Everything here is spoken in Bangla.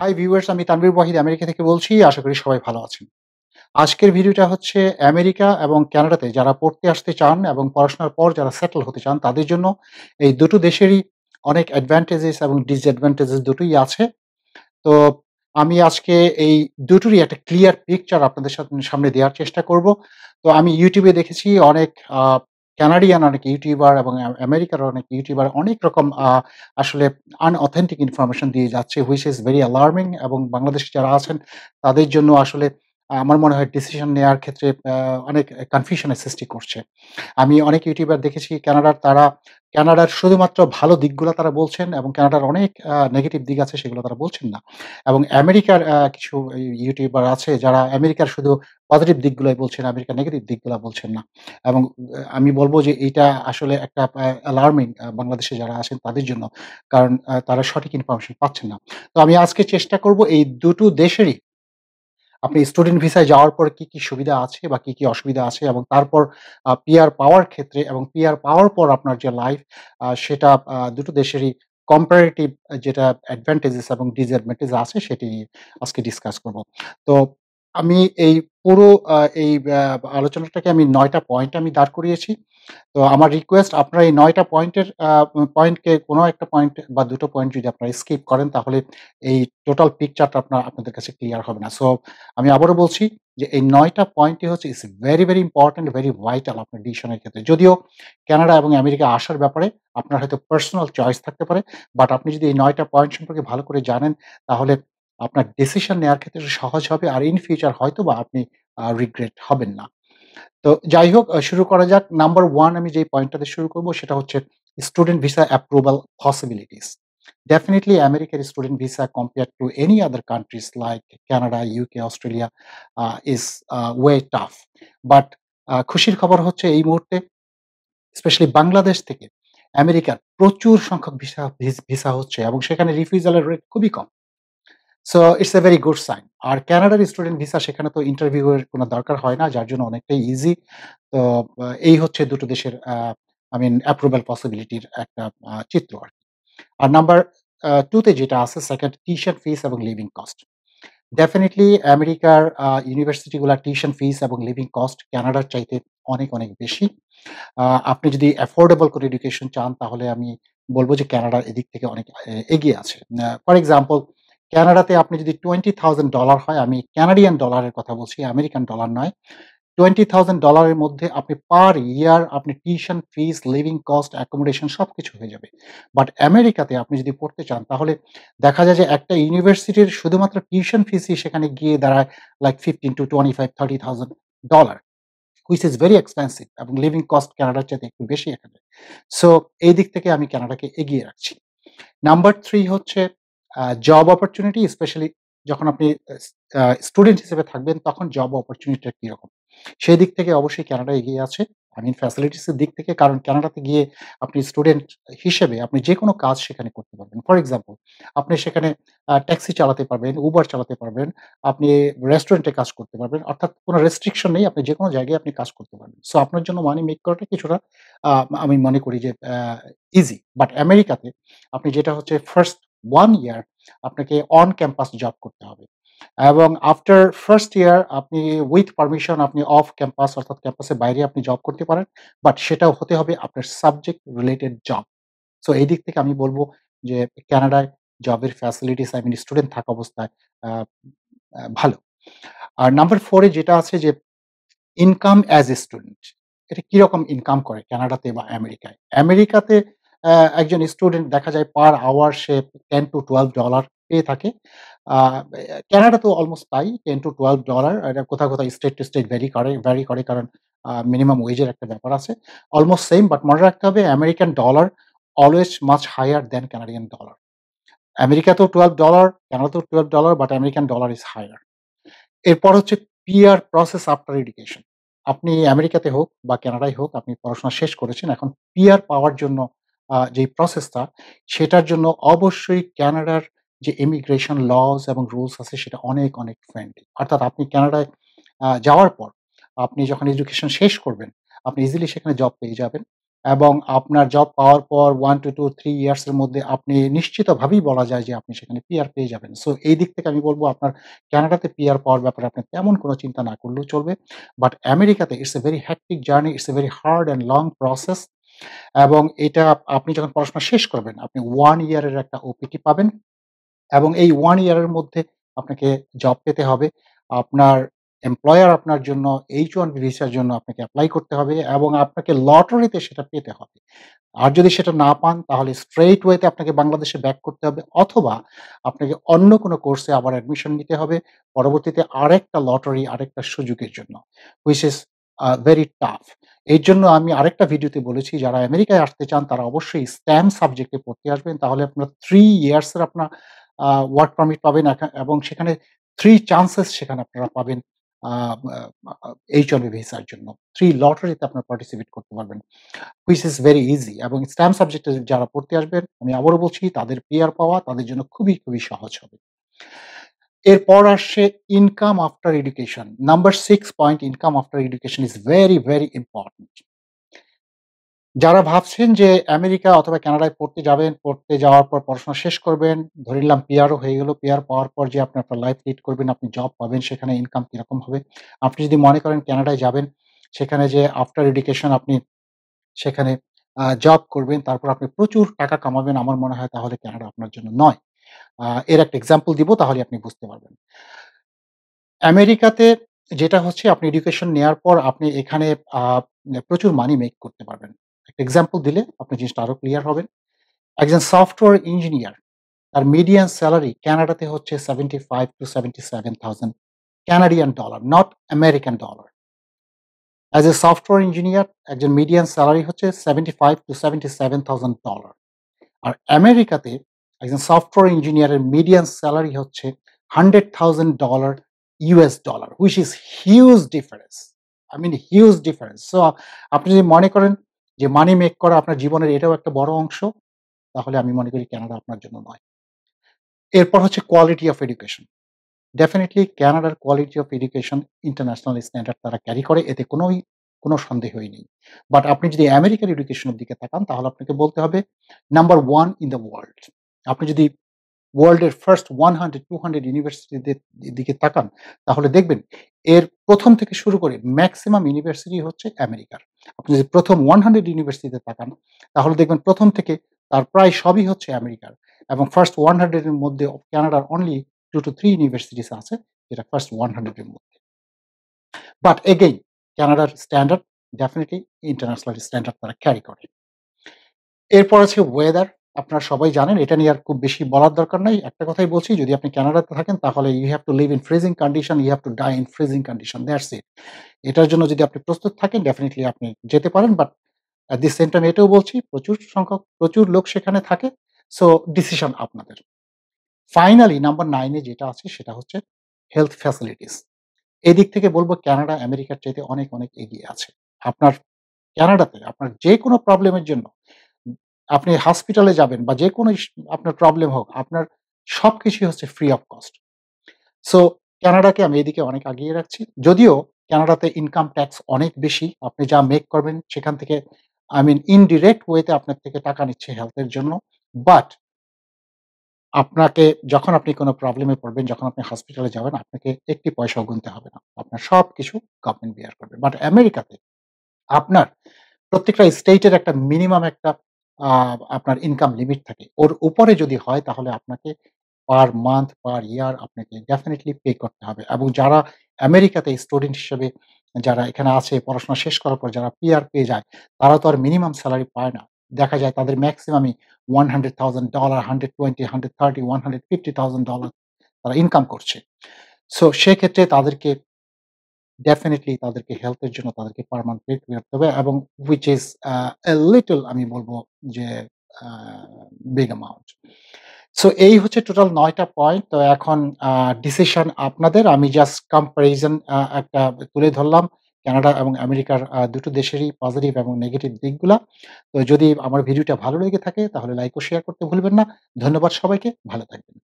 হাই ভিউয়ার্স আমি তানবির ওয়াহিদ আমেরিকা থেকে বলছি আশা করি সবাই ভালো আছেন আজকের ভিডিওটা হচ্ছে আমেরিকা এবং ক্যানাডাতে যারা পড়তে আসতে চান এবং পড়াশোনার পর যারা সেটেল হতে চান তাদের জন্য এই দুটো দেশেরই অনেক অ্যাডভান্টেজেস এবং ডিসঅ্যাডভান্টেজেস দুটোই আছে তো আমি আজকে এই দুটোরই একটা ক্লিয়ার পিকচার আপনাদের সামনে দেওয়ার চেষ্টা করব তো আমি ইউটিউবে দেখেছি অনেক ক্যানাডিয়ান অনেক ইউটিউবার এবং আমেরিকার অনেক ইউটিউবার অনেক রকম আসলে আনঅথেন্টিক ইনফরমেশন দিয়ে যাচ্ছে হুইচ ইজ ভেরি অ্যালার্মিং এবং বাংলাদেশে যারা আছেন তাদের জন্য আসলে আমার মনে হয় ডিসিশন নেওয়ার ক্ষেত্রে অনেক কনফিউশনের সৃষ্টি করছে আমি অনেক ইউটিউবার দেখেছি কানাডার তারা কানাডার শুধুমাত্র ভালো দিকগুলো তারা বলছেন এবং কানাডার অনেক নেগেটিভ দিক আছে সেগুলো তারা বলছেন না এবং আমেরিকার কিছু ইউটিউবার আছে যারা আমেরিকার শুধু পজিটিভ দিকগুলোই বলছেন আমেরিকার নেগেটিভ দিকগুলো বলছেন না এবং আমি বলবো যে এটা আসলে একটা অ্যালার্মিং বাংলাদেশে যারা আছেন তাদের জন্য কারণ তারা সঠিক ইনফরমেশন পাচ্ছেন না তো আমি আজকে চেষ্টা করব এই দুটো দেশেরই আপনি স্টুডেন্ট ভিসায় যাওয়ার পর কি কি সুবিধা আছে বা কি কি অসুবিধা আছে এবং তারপর পিআর পাওয়ার ক্ষেত্রে এবং পিআর পাওয়ার পর আপনার যে লাইফ সেটা দুটো দেশেরই কম্পারেটিভ যেটা অ্যাডভান্টেজেস এবং ডিসঅ্যাডভান্টেজ আছে সেটি নিয়ে আজকে ডিসকাস করব তো আমি এই পুরো এই আলোচনাটাকে আমি নয়টা পয়েন্ট আমি দাঁড় করিয়েছি তো আমার রিকোয়েস্ট আপনারা এই নয়টা পয়েন্টের পয়েন্টকে কোনো একটা পয়েন্ট বা দুটো পয়েন্ট যদি আপনারা স্কিপ করেন তাহলে এই টোটাল পিকচারটা আপনার আপনাদের কাছে ক্লিয়ার হবে না সো আমি আবারও বলছি যে এই নয়টা পয়েন্টই হচ্ছে it's very very important very vital আপনার ডিসিশনের ক্ষেত্রে যদিও কানাডা এবং আমেরিকা আসার ব্যাপারে আপনার হয়তো পার্সোনাল চয়েস থাকতে পারে বাট আপনি যদি এই নয়টা পয়েন্ট সম্পর্কে ভালো করে জানেন তাহলে আপনার ডিসিশন নেওয়ার ক্ষেত্রে সহজ হবে আর ইন ফিউচার হয়তো বা আপনি রিগ্রেট হবেন না তো যাই হোক শুরু করা যাক নাম্বার ওয়ান আমি যে পয়েন্টটাতে শুরু করব সেটা হচ্ছে student visa approval possibilities definitely আমেরিকার student visa compare to any other countries like Canada UK Australia uh, way tough but খুশির খবর হচ্ছে এই মুহূর্তে স্পেশালি বাংলাদেশ থেকে আমেরিকার প্রচুর সংখ্যক ভিসা ভিসা হচ্ছে এবং সেখানে রিফিউজালের রেট খুবই কম so it's a very good sign আর ক্যানাডার স্টুডেন্ট ভিসা সেখানে তো ইন্টারভিউ এর কোনো দরকার হয় না যার জন্য অনেকটাই ইজি তো এই হচ্ছে দুটো দেশের আই মিন অ্যাপ্রুভাল পসিবিলিটির একটা চিত্র আর আর নাম্বার টুতে যেটা আছে সেকেন্ড টিউশন ফিস এবং লিভিং কস্ট ডেফিনেটলি আমেরিকার ইউনিভার্সিটিগুলো টিউশন ফিস এবং লিভিং কস্ট ক্যানাডার চাইতে অনেক অনেক বেশি আপনি যদি অ্যাফোর্ডেবল করে এডুকেশন চান তাহলে আমি বলবো যে ক্যানাডার এদিক থেকে অনেক এগিয়ে আছে ফর এক্সাম্পল ক্যানাডাতে আপনি যদি টোয়েন্টি থাউজেন্ড ডলার হয় আমি ক্যানাডিয়ান ডলারের কথা বলছি আমেরিকান ডলার নয় টোয়েন্টি থাউজেন্ড ডলারের মধ্যে আপনি পার ইয়ার আপনি tuition fees living cost accommodation সব কিছু হয়ে যাবে বাট আমেরিকাতে আপনি যদি পড়তে চান তাহলে দেখা যায় যে একটা ইউনিভার্সিটির শুধুমাত্র টিউশন ফিসই সেখানে গিয়ে দাঁড়ায় like fifteen to twenty five thirty thousand dollar which is very expensive এবং লিভিং কস্ট ক্যানাডার চাইতে একটু বেশি এখানে সো এই দিক থেকে আমি ক্যানাডাকে এগিয়ে রাখছি নাম্বার থ্রি হচ্ছে জব অপরচুনিটি স্পেশালি যখন আপনি স্টুডেন্ট হিসেবে থাকবেন তখন জব অপরচুনিটিটা কীরকম সেই দিক থেকে অবশ্যই ক্যানাডা এগিয়ে আছে আই মিন ফ্যাসিলিটিসের দিক থেকে কারণ ক্যানাডাতে গিয়ে আপনি স্টুডেন্ট হিসেবে আপনি যে কোনো কাজ সেখানে করতে পারবেন ফর এক্সাম্পল আপনি সেখানে ট্যাক্সি চালাতে পারবেন উবার চালাতে পারবেন আপনি রেস্টুরেন্টে কাজ করতে পারবেন অর্থাৎ কোনো রেস্ট্রিকশন নেই আপনি যে কোনো জায়গায় আপনি কাজ করতে পারবেন সো আপনার জন্য মানি মেক করাটা কিছুটা আমি মনে করি যে ইজি বাট আমেরিকাতে আপনি যেটা হচ্ছে ফার্স্ট ওয়ান ইয়ার আপনাকে অন ক্যাম্পাস জব করতে হবে এবং আফটার ফার্স্ট ইয়ার আপনি উইথ পারমিশন আপনি অফ ক্যাম্পাস অর্থাৎ ক্যাম্পাসের বাইরে আপনি জব করতে পারেন বাট সেটাও হতে হবে আপনার সাবজেক্ট রিলেটেড জব সো এই দিক থেকে আমি বলবো যে ক্যানাডায় জবের ফ্যাসিলিটিস আই মিন স্টুডেন্ট থাকা অবস্থায় ভালো আর নাম্বার ফোরে যেটা আছে যে ইনকাম অ্যাজ এ স্টুডেন্ট এটা কীরকম ইনকাম করে ক্যানাডাতে বা আমেরিকায় আমেরিকাতে একজন স্টুডেন্ট দেখা যায় পার আওয়ার সে টেন টু টুয়েলভ ডলার পেয়ে থাকে ক্যানাডা তো অলমোস্ট তাই টেন টু টুয়েলভ ডলার এটা কোথাও কোথাও স্টেট টু স্টেট ভ্যারি করে ভ্যারি করে কারণ মিনিমাম ওয়েজের একটা ব্যাপার আছে অলমোস্ট সেম বাট মনে রাখতে হবে American dollar always much higher than Canadian dollar America তো টুয়েলভ ডলার ক্যানাডা তো twelve dollar but American dollar is higher এরপর হচ্ছে পিয়ার প্রসেস আফটার এডুকেশন আপনি আমেরিকাতে হোক বা ক্যানাডায় হোক আপনি পড়াশোনা শেষ করেছেন এখন পিয়ার পাওয়ার জন্য যে প্রসেসটা সেটার জন্য অবশ্যই ক্যানাডার যে ইমিগ্রেশন লস এবং রুলস আছে সেটা অনেক অনেক ফ্রেন্ডলি অর্থাৎ আপনি ক্যানাডায় যাওয়ার পর আপনি যখন এডুকেশন শেষ করবেন আপনি ইজিলি সেখানে জব পেয়ে যাবেন এবং আপনার জব পাওয়ার পর ওয়ান টু টু থ্রি ইয়ার্সের মধ্যে আপনি নিশ্চিতভাবেই বলা যায় যে আপনি সেখানে পিআর পেয়ে যাবেন সো এই দিক থেকে আমি বলবো আপনার ক্যানাডাতে পিআর পাওয়ার ব্যাপারে আপনি তেমন কোনো চিন্তা না করলেও চলবে বাট আমেরিকাতে it's a very hectic journey it's a very hard and long process এবং এটা আপনি যখন পড়াশোনা শেষ করবেন আপনি ওয়ান ইয়ারের একটা ওপিটি পাবেন এবং এই ওয়ান ইয়ারের মধ্যে আপনাকে জব পেতে হবে আপনার এমপ্লয়ার আপনার জন্য এইচ ওয়ান ভিসার জন্য আপনাকে অ্যাপ্লাই করতে হবে এবং আপনাকে লটারিতে সেটা পেতে হবে আর যদি সেটা না পান তাহলে স্ট্রেইট ওয়েতে আপনাকে বাংলাদেশে ব্যাক করতে হবে অথবা আপনাকে অন্য কোনো কোর্সে আবার অ্যাডমিশন নিতে হবে পরবর্তীতে আরেকটা লটারি আরেকটা সুযোগের জন্য হুইচ ইস ভেরি টাফ এর জন্য আমি আরেকটা ভিডিওতে বলেছি যারা আমেরিকায় আসতে চান তারা অবশ্যই স্ট্যাম সাবজেক্টে পড়তে আসবেন তাহলে আপনার থ্রি ইয়ার্সের আপনার ওয়ার্ক পারমিট পাবেন এবং সেখানে থ্রি চান্সেস সেখানে আপনারা পাবেন এইচ ওয়ানবি ভিসার জন্য থ্রি লটারিতে আপনার পার্টিসিপেট করতে পারবেন হুইচ ইজ ভেরি ইজি এবং স্ট্যাম্প সাবজেক্টে যারা পড়তে আসবেন আমি আবারও বলছি তাদের পেয়ার পাওয়া তাদের জন্য খুবই খুবই সহজ হবে এরপর আসছে income after education number six point income after education is very very important যারা ভাবছেন যে আমেরিকা অথবা কানাডায় পড়তে যাবেন পড়তে যাওয়ার পর পড়াশোনা শেষ করবেন ধরে নিলাম পিয়ারও হয়ে গেল পিয়ার পাওয়ার পর যে আপনি আপনার লাইফ লিড করবেন আপনি জব পাবেন সেখানে ইনকাম কীরকম হবে আপনি যদি মনে করেন কানাডায় যাবেন সেখানে যে আফটার এডুকেশন আপনি সেখানে জব করবেন তারপর আপনি প্রচুর টাকা কামাবেন আমার মনে হয় তাহলে কানাডা আপনার জন্য নয় এর একটা এক্সাম্পল দিব তাহলে আপনি বুঝতে পারবেন আমেরিকাতে যেটা হচ্ছে আপনি এডুকেশন নেওয়ার পর আপনি এখানে প্রচুর মানি মেক করতে পারবেন একটা এক্সাম্পল দিলে আপনি জিনিসটা আরও ক্লিয়ার হবেন একজন সফটওয়্যার ইঞ্জিনিয়ার তার মিডিয়ান স্যালারি ক্যানাডাতে হচ্ছে seventy five to seventy seven thousand Canadian dollar not American dollar as a software engineer একজন মিডিয়ান স্যালারি হচ্ছে seventy five to seventy seven thousand dollar আর আমেরিকাতে একজন সফটওয়্যার ইঞ্জিনিয়ারের মিডিয়ান স্যালারি হচ্ছে hundred thousand dollar US dollar which is huge difference I mean huge difference so আপনি যদি মনে করেন যে মানি মেক করা আপনার জীবনের এটাও একটা বড় অংশ তাহলে আমি মনে করি ক্যানাডা আপনার জন্য নয় এরপর হচ্ছে কোয়ালিটি অফ এডুকেশন ডেফিনেটলি ক্যানাডার quality of education international standard তারা ক্যারি করে এতে কোনোই কোনো সন্দেহই নেই বাট আপনি যদি আমেরিকার এডুকেশনের দিকে তাকান তাহলে আপনাকে বলতে হবে number one in the world আপনি যদি ওয়ার্ল্ডের first one hundred to hundred ইউনিভার্সিটিদের দিকে তাকান তাহলে দেখবেন এর প্রথম থেকে শুরু করে ম্যাক্সিমাম ইউনিভার্সিটি হচ্ছে আমেরিকার আপনি যদি প্রথম ওয়ান হান্ড্রেড ইউনিভার্সিটিতে তাকান তাহলে দেখবেন প্রথম থেকে তার প্রায় সবই হচ্ছে আমেরিকার এবং ফার্স্ট ওয়ান হান্ড্রেডের মধ্যে ক্যানাডার only two two three universities আছে যেটা ফার্স্ট ওয়ান হান্ড্রেডের মধ্যে বাট এগেইন ক্যানাডার স্ট্যান্ডার্ড ডেফিনেটলি ইন্টারন্যাশনাল স্ট্যান্ডার্ড তারা ক্যারি করে এরপর আছে ওয়েদার আপনারা সবাই জানেন এটা নিয়ে আর খুব বেশি বলার দরকার নাই একটা কথাই বলছি যদি আপনি কানাডাতে থাকেন তাহলে you have to live in freezing condition you have to die in freezing condition that's it এটার জন্য যদি আপনি প্রস্তুত থাকেন ডেফিনেটলি আপনি যেতে পারেন but at the same time এটাও বলছি প্রচুর সংখ্যক প্রচুর লোক সেখানে থাকে সো ডিসিশন আপনাদের ফাইনালি নাম্বার নাইনে যেটা আছে সেটা হচ্ছে হেলথ ফ্যাসিলিটিস এদিক থেকে বলবো ক্যানাডা আমেরিকার চাইতে অনেক অনেক এগিয়ে আছে আপনার ক্যানাডাতে আপনার যে কোনো প্রবলেমের জন্য আপনি হসপিটালে যাবেন বা যে কোনো আপনার প্রবলেম হোক আপনার সব কিছুই হচ্ছে ফ্রি অফ কস্ট সো ক্যানাডাকে আমি এদিকে অনেক আগিয়ে রাখছি যদিও ক্যানাডাতে ইনকাম ট্যাক্স অনেক বেশি আপনি যা মেক করবেন সেখান থেকে আই মিন ইনডিরেক্ট ওয়েতে আপনার থেকে টাকা নিচ্ছে হেলথের জন্য বাট আপনাকে যখন আপনি কোনো প্রবলেমে পড়বেন যখন আপনি হসপিটালে যাবেন আপনাকে একটি পয়সাও গুনতে হবে না আপনার সব কিছু গভর্নমেন্ট বিয়ার করবে বাট আমেরিকাতে আপনার প্রত্যেকটা স্টেটের একটা মিনিমাম একটা আপনার ইনকাম লিমিট থাকে ওর উপরে যদি হয় তাহলে আপনাকে পার মান্থ পার ইয়ার আপনাকে ডেফিনেটলি পে করতে হবে এবং যারা আমেরিকাতে স্টুডেন্ট হিসেবে যারা এখানে আছে পড়াশোনা শেষ করার পর যারা পিআর পেয়ে যায় তারা তো আর মিনিমাম স্যালারি পায় না দেখা যায় তাদের ম্যাক্সিমামই one hundred thousand dollar hundred twenty hundred thirty one hundred fifty thousand dollar তারা ইনকাম করছে সো সেক্ষেত্রে তাদেরকে ডেফিনেটলি তাদেরকে হেলথের জন্য তাদেরকে পারমানেন্ট পেড করতে হবে এবং উইচ ইজ লিটল আমি বলবো যে বিগ অ্যামাউন্ট সো এই হচ্ছে টোটাল নয়টা পয়েন্ট তো এখন ডিসিশন আপনাদের আমি জাস্ট কম্পারিজন একটা তুলে ধরলাম কানাডা এবং আমেরিকার দুটো দেশেরই পজিটিভ এবং নেগেটিভ দিকগুলা তো যদি আমার ভিডিওটা ভালো লেগে থাকে তাহলে লাইক ও শেয়ার করতে ভুলবেন না ধন্যবাদ সবাইকে ভালো থাকবেন